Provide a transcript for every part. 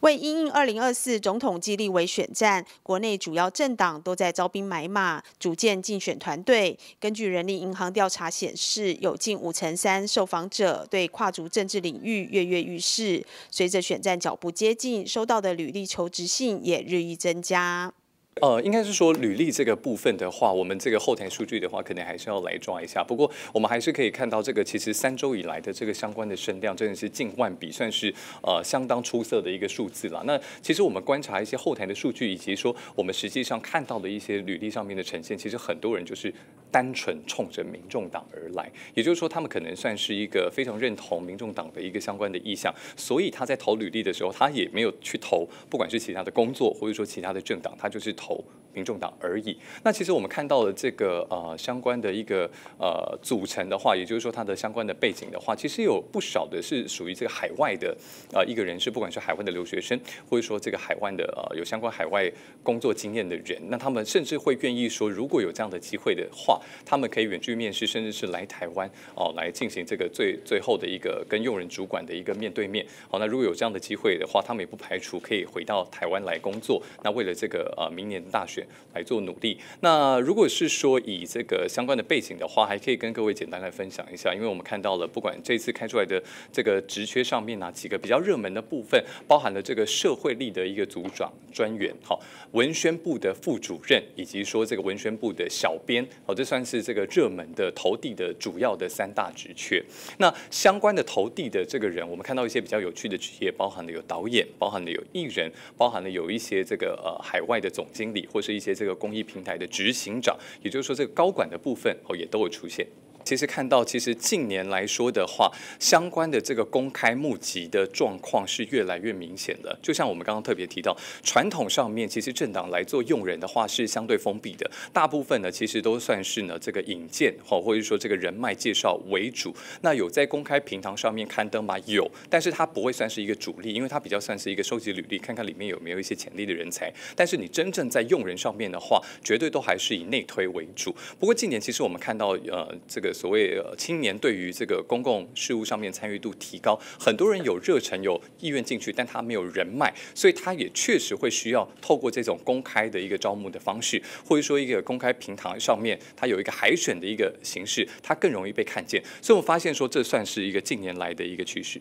为应应二零二四总统暨立委选战，国内主要政党都在招兵买马，组建竞选团队。根据人力银行调查显示，有近五成三受访者对跨足政治领域跃跃欲试。随着选战脚步接近，收到的履历求职信也日益增加。呃，应该是说履历这个部分的话，我们这个后台数据的话，可能还是要来抓一下。不过，我们还是可以看到，这个其实三周以来的这个相关的声量，真的是近万笔，算是呃相当出色的一个数字了。那其实我们观察一些后台的数据，以及说我们实际上看到的一些履历上面的呈现，其实很多人就是。单纯冲着民众党而来，也就是说，他们可能算是一个非常认同民众党的一个相关的意向，所以他在投履历的时候，他也没有去投，不管是其他的工作，或者说其他的政党，他就是投民众党而已。那其实我们看到了这个呃相关的一个呃组成的话，也就是说他的相关的背景的话，其实有不少的是属于这个海外的呃一个人士，不管是海外的留学生，或者说这个海外的呃有相关海外工作经验的人，那他们甚至会愿意说，如果有这样的机会的话。他们可以远距面试，甚至是来台湾哦，来进行这个最最后的一个跟用人主管的一个面对面。好，那如果有这样的机会的话，他们也不排除可以回到台湾来工作。那为了这个呃明年大选来做努力。那如果是说以这个相关的背景的话，还可以跟各位简单来分享一下，因为我们看到了不管这次开出来的这个职缺上面哪几个比较热门的部分，包含了这个社会力的一个组长专员，好，文宣部的副主任，以及说这个文宣部的小编，好，这。算是这个热门的投递的主要的三大职缺。那相关的投递的这个人，我们看到一些比较有趣的职业，包含的有导演，包含的有艺人，包含了有一些这个呃海外的总经理或是一些这个公益平台的执行长，也就是说这个高管的部分哦也都有出现。其实看到，其实近年来说的话，相关的这个公开募集的状况是越来越明显的。就像我们刚刚特别提到，传统上面其实政党来做用人的话是相对封闭的，大部分呢其实都算是呢这个引荐或或者说这个人脉介绍为主。那有在公开平台上面刊登吗？有，但是它不会算是一个主力，因为它比较算是一个收集履历，看看里面有没有一些潜力的人才。但是你真正在用人上面的话，绝对都还是以内推为主。不过近年其实我们看到，呃，这个。所谓青年对于这个公共事务上面参与度提高，很多人有热忱、有意愿进去，但他没有人脉，所以他也确实会需要透过这种公开的一个招募的方式，或者说一个公开平台上面，他有一个海选的一个形式，他更容易被看见。所以我发现说，这算是一个近年来的一个趋势。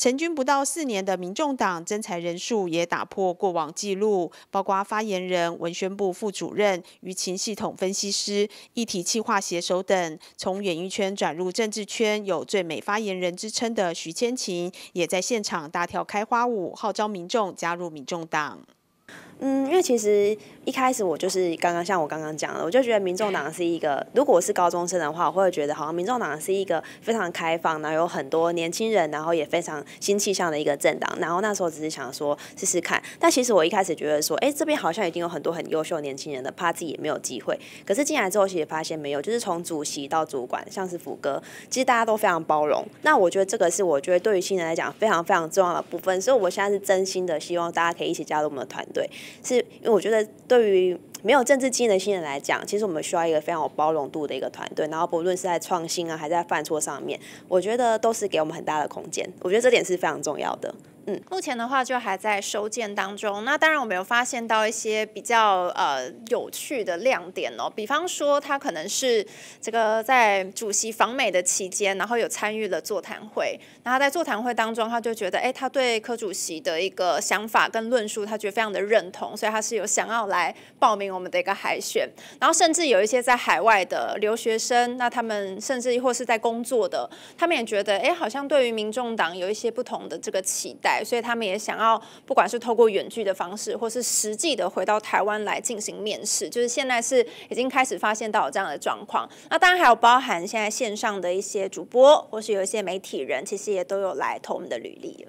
成军不到四年的民众党增财人数也打破过往纪录，包括发言人、文宣部副主任、舆情系统分析师、议题企划携手等。从演艺圈转入政治圈，有最美发言人之称的徐千晴，也在现场大跳开花舞，号召民众加入民众党。嗯，因为其实一开始我就是刚刚像我刚刚讲的，我就觉得民众党是一个，如果我是高中生的话，我会觉得好像民众党是一个非常开放，然后有很多年轻人，然后也非常新气象的一个政党。然后那时候只是想说试试看，但其实我一开始觉得说，哎，这边好像已经有很多很优秀年轻人了，怕自己也没有机会。可是进来之后其实发现没有，就是从主席到主管，像是福哥，其实大家都非常包容。那我觉得这个是我觉得对于新人来讲非常非常重要的部分。所以我现在是真心的希望大家可以一起加入我们的团队。是因为我觉得，对于没有政治技能性的来讲，其实我们需要一个非常有包容度的一个团队。然后，不论是在创新啊，还是在犯错上面，我觉得都是给我们很大的空间。我觉得这点是非常重要的。目前的话就还在收件当中。那当然，我们有发现到一些比较呃有趣的亮点哦。比方说，他可能是这个在主席访美的期间，然后有参与了座谈会。然后在座谈会当中，他就觉得，哎，他对柯主席的一个想法跟论述，他觉得非常的认同，所以他是有想要来报名我们的一个海选。然后，甚至有一些在海外的留学生，那他们甚至或是在工作的，他们也觉得，哎，好像对于民众党有一些不同的这个期待。所以他们也想要，不管是透过远距的方式，或是实际的回到台湾来进行面试，就是现在是已经开始发现到有这样的状况。那当然还有包含现在线上的一些主播，或是有一些媒体人，其实也都有来投我们的履历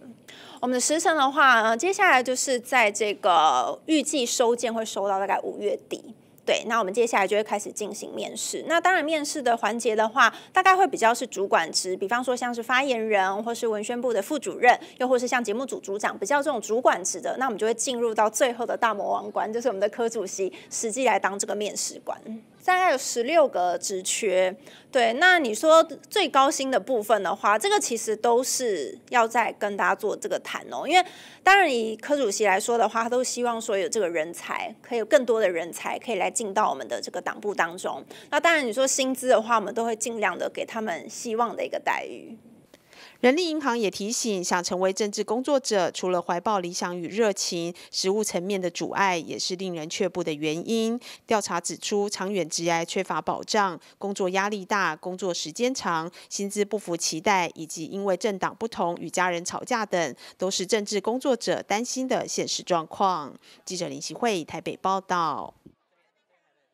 我们的时程的话，接下来就是在这个预计收件会收到大概五月底。对，那我们接下来就会开始进行面试。那当然，面试的环节的话，大概会比较是主管职，比方说像是发言人，或是文宣部的副主任，又或是像节目组组长，比较这种主管职的，那我们就会进入到最后的大魔王关，就是我们的科主席实际来当这个面试官。大概有十六个职缺，对，那你说最高薪的部分的话，这个其实都是要再跟大家做这个谈哦，因为当然以科主席来说的话，他都希望说有这个人才，可以有更多的人才可以来进到我们的这个党部当中。那当然你说薪资的话，我们都会尽量的给他们希望的一个待遇。人力银行也提醒，想成为政治工作者，除了怀抱理想与热情，实物层面的阻碍也是令人却步的原因。调查指出，长远职哀缺乏保障，工作压力大，工作时间长，薪资不符期待，以及因为政党不同与家人吵架等，都是政治工作者担心的现实状况。记者林齐惠台北报道。